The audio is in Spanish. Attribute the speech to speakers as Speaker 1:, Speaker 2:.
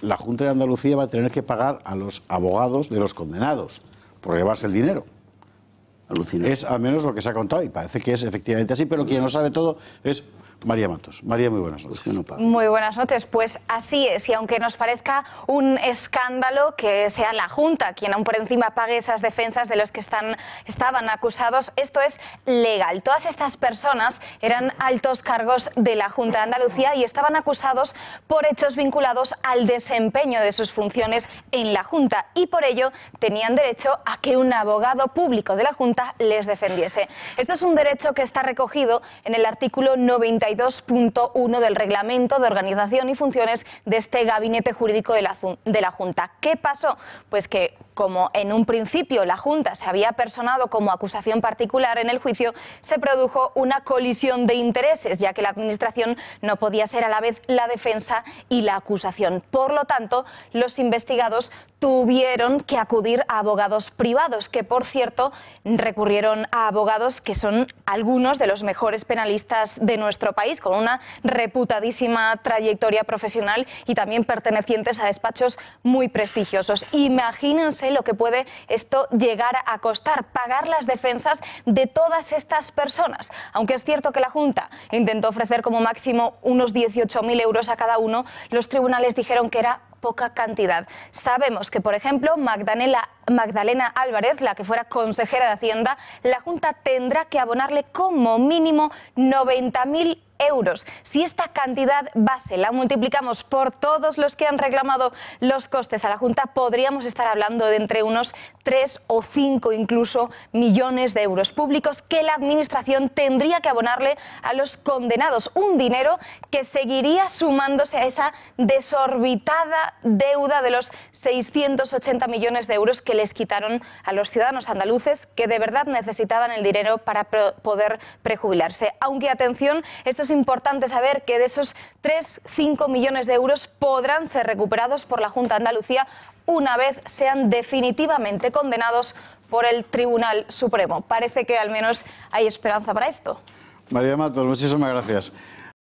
Speaker 1: la Junta de Andalucía va a tener que pagar a los abogados de los condenados por llevarse el dinero. Es al menos lo que se ha contado y parece que es efectivamente así, pero quien no sabe todo es María Matos. María, muy buenas pues noches. Muy buenas noches. Pues así es. Y aunque nos parezca un escándalo que sea la Junta quien aún por encima pague esas defensas de los que están, estaban acusados, esto es legal. Todas estas personas eran altos cargos de la Junta de Andalucía y estaban acusados por hechos vinculados al desempeño de sus funciones en la Junta y por ello tenían derecho a que un abogado público de la Junta les defendiese. Esto es un derecho que está recogido en el artículo 90 2.1 del reglamento de organización y funciones de este gabinete jurídico de la, de la Junta. ¿Qué pasó? Pues que como en un principio la Junta se había personado como acusación particular en el juicio, se produjo una colisión de intereses, ya que la Administración no podía ser a la vez la defensa y la acusación. Por lo tanto, los investigados tuvieron que acudir a abogados privados, que por cierto recurrieron a abogados que son algunos de los mejores penalistas de nuestro país país con una reputadísima trayectoria profesional y también pertenecientes a despachos muy prestigiosos. Imagínense lo que puede esto llegar a costar, pagar las defensas de todas estas personas. Aunque es cierto que la Junta intentó ofrecer como máximo unos 18.000 euros a cada uno, los tribunales dijeron que era poca cantidad. Sabemos que, por ejemplo, Magdalena, Álvarez, la que fuera consejera de Hacienda, la Junta tendrá que abonarle como mínimo 90.000 euros. Si esta cantidad base la multiplicamos por todos los que han reclamado los costes a la Junta, podríamos estar hablando de entre unos 3 o 5 incluso millones de euros públicos que la Administración tendría que abonarle a los condenados. Un dinero que seguiría sumándose a esa desorbitada deuda de los 680 millones de euros que les quitaron a los ciudadanos andaluces que de verdad necesitaban el dinero para poder prejubilarse. Aunque atención, esto es importante saber que de esos 3-5 millones de euros podrán ser recuperados por la Junta de Andalucía una vez sean definitivamente condenados por el Tribunal Supremo. Parece que al menos hay esperanza para esto. María Matos, muchísimas gracias.